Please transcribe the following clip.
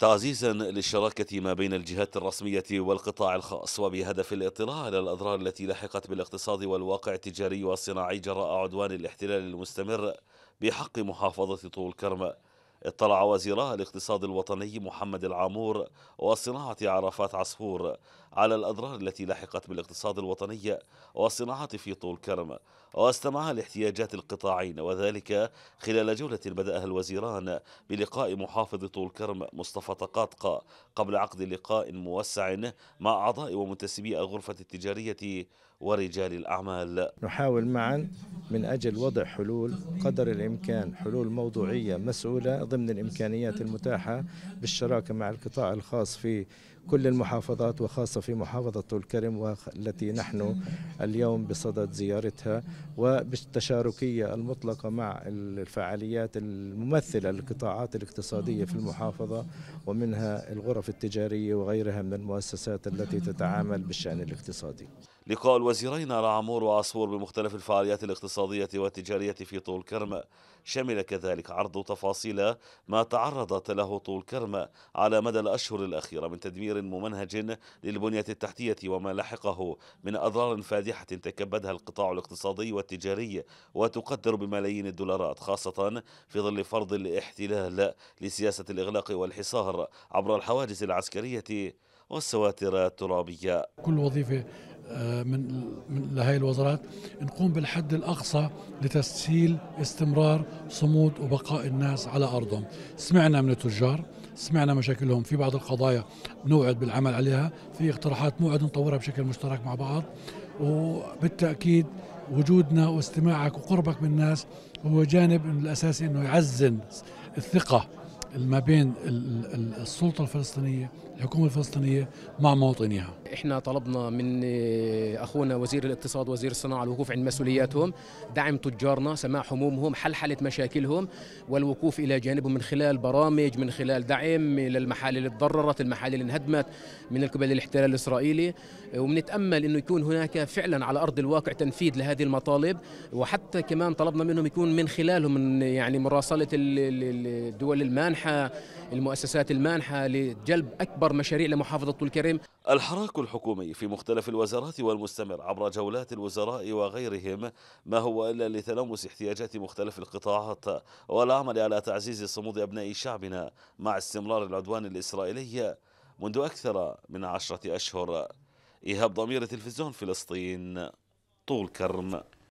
تعزيزا للشراكة ما بين الجهات الرسمية والقطاع الخاص وبهدف الاطلاع على الأضرار التي لحقت بالاقتصاد والواقع التجاري والصناعي جراء عدوان الاحتلال المستمر بحق محافظة طول كرم اطلع وزيرا الاقتصاد الوطني محمد العامور وصناعة عرفات عصفور على الأضرار التي لحقت بالاقتصاد الوطني والصناعة في طول كرم واستمع لاحتياجات القطاعين وذلك خلال جولة بدأها الوزيران بلقاء محافظ طول كرم مصطفى طقاطقة قبل عقد لقاء موسع مع أعضاء ومنتسبي الغرفة التجارية ورجال الأعمال نحاول معا من أجل وضع حلول قدر الإمكان حلول موضوعية مسؤولة ضمن الإمكانيات المتاحة بالشراكة مع القطاع الخاص في كل المحافظات وخاصة في محافظة الكرم والتي نحن اليوم بصدد زيارتها وبالتشاركية المطلقة مع الفعاليات الممثلة للقطاعات الاقتصادية في المحافظة ومنها الغرف التجارية وغيرها من المؤسسات التي تتعامل بالشأن الاقتصادي لقاء الوزيرين العمور وعصفور بمختلف الفعاليات الاقتصادية الاقتصادية والتجارية في طول كرم شمل كذلك عرض تفاصيل ما تعرضت له طول كرم على مدى الأشهر الأخيرة من تدمير ممنهج للبنية التحتية وما لحقه من أضرار فادحة تكبدها القطاع الاقتصادي والتجاري وتقدر بملايين الدولارات خاصة في ظل فرض الاحتلال لسياسة الإغلاق والحصار عبر الحواجز العسكرية والسواتر الترابية كل وظيفة آه، من لهي الوزارات نقوم بالحد الأقصى لتسهيل استمرار صمود وبقاء الناس على أرضهم سمعنا من التجار سمعنا مشاكلهم في بعض القضايا نوعد بالعمل عليها في اقتراحات نوعد نطورها بشكل مشترك مع بعض وبالتأكيد وجودنا واستماعك وقربك من الناس هو جانب الأساسي أنه يعزن الثقة ما بين السلطة الفلسطينية الحكومة الفلسطينية مع مواطنيها احنا طلبنا من آه، اخونا وزير الاقتصاد وزير الصناعه الوقوف عند مسؤولياتهم دعم تجارنا سماع همومهم حل حالة مشاكلهم والوقوف الى جانبهم من خلال برامج من خلال دعم للمحال اللي تضررت المحال اللي انهدمت من قبل الاحتلال الاسرائيلي آه، وبنتامل انه يكون هناك فعلا على ارض الواقع تنفيذ لهذه المطالب وحتى كمان طلبنا منهم يكون من خلالهم من يعني مراسله الدول المانحه المانحة المؤسسات المانحة لجلب أكبر مشاريع لمحافظة طول الحراك الحكومي في مختلف الوزارات والمستمر عبر جولات الوزراء وغيرهم ما هو إلا لتلمس احتياجات مختلف القطاعات والعمل على تعزيز صمود أبناء شعبنا مع استمرار العدوان الإسرائيلي منذ أكثر من عشرة أشهر إيهاب ضمير تلفزيون فلسطين طول كرم